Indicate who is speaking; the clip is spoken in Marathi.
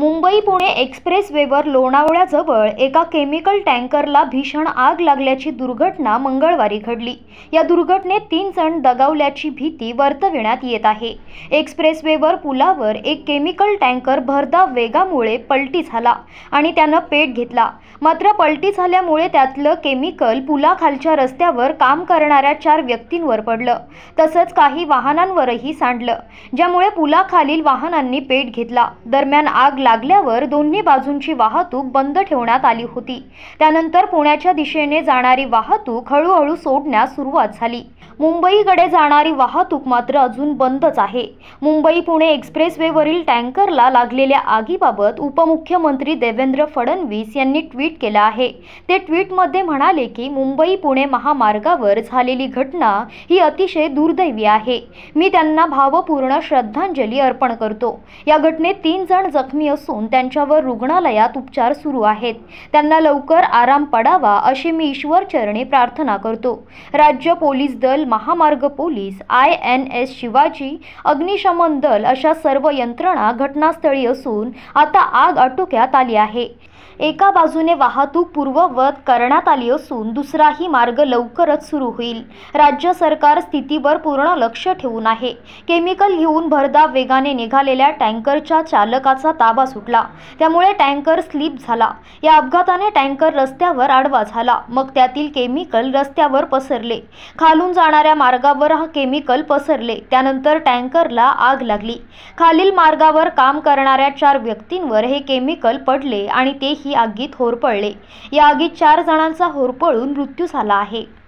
Speaker 1: मुंबई पुणे एक्सप्रेसवेवर लोणावळ्याजवळ एका केमिकल टँकरला भीषण आग लागल्याची दुर्घटना मंगळवारी घडली या दुर्घटनेत तीन जण दगावल्याची भीती वर्तविण्यात येत आहे एक्सप्रेसवेवर पुलावर एक केमिकल टँकर भरधाव वेगामुळे पलटी झाला आणि त्यानं पेट घेतला मात्र पलटी झाल्यामुळे त्यातलं केमिकल पुलाखालच्या रस्त्यावर काम करणाऱ्या चार व्यक्तींवर पडलं तसंच काही वाहनांवरही सांडलं ज्यामुळे पुलाखालील वाहनांनी पेट घेतला दरम्यान आग लागल्यावर दोन्ही बाजूंची वाहतूक बंद ठेवण्यात आली होती त्यानंतर पुण्याच्या दिशेने जाणारी वाहतूक हळूहळू सोडण्यास सुरुवात झाली मुंबईकडे जाणारी वाहतूक मात्र अजून बंदच आहे मुंबई पुणे एक्सप्रेसवेवरील टँकरला लागलेल्या आगीबाबत उपमुख्यमंत्री देवेंद्र फडणवीस यांनी ट्विट केला आहे ते मध्ये म्हणाले की मुंबई पुणे महामार्गावर झालेली घटना ही अतिशय दुर्दैवी आहे मी त्यांना भावपूर्ण श्रद्धांजली अर्पण करतो या घटनेत तीन जण जखमी असून असून त्यांच्यावर रुग्णालयात उपचार सुरू आहेत त्यांना लवकर आराम पडावा अशी मी ईश्वर चरणे प्रार्थना करतो राज्य पोलीस दल महामार्ग police I N S Shivaji अग्निशमन दल अशा सर्व यंत्रणा घटनास्थळी असून आता आग आटोक्यात आली आहे एका बाजूने वाहतूक पूर्ववत करण्यात आली असून दुसराही मार्ग लवकरच सुरू होईल राज्य सरकार स्थितीवर पूर्ण लक्ष ठेवून आहे केमिकल घेऊन भरदा वेगाने निघालेल्या टँकरच्या चालकाचा ताबा आडवा सुटला त्यामुळे टँकर स्लिप झाला या अपघाताने टँकर रस्त्यावर आडवा झाला मग त्यातील केमिकल रस्त्यावर पसरले खालून जाणाऱ्या मार्गावर हा केमिकल पसरले त्यानंतर टँकरला आग लागली खालील मार्गावर काम करणाऱ्या चार व्यक्तींवर हे केमिकल पडले आणि तेही आगीत होरपळले या आगीत चार जणांचा होरपळून मृत्यू झाला आहे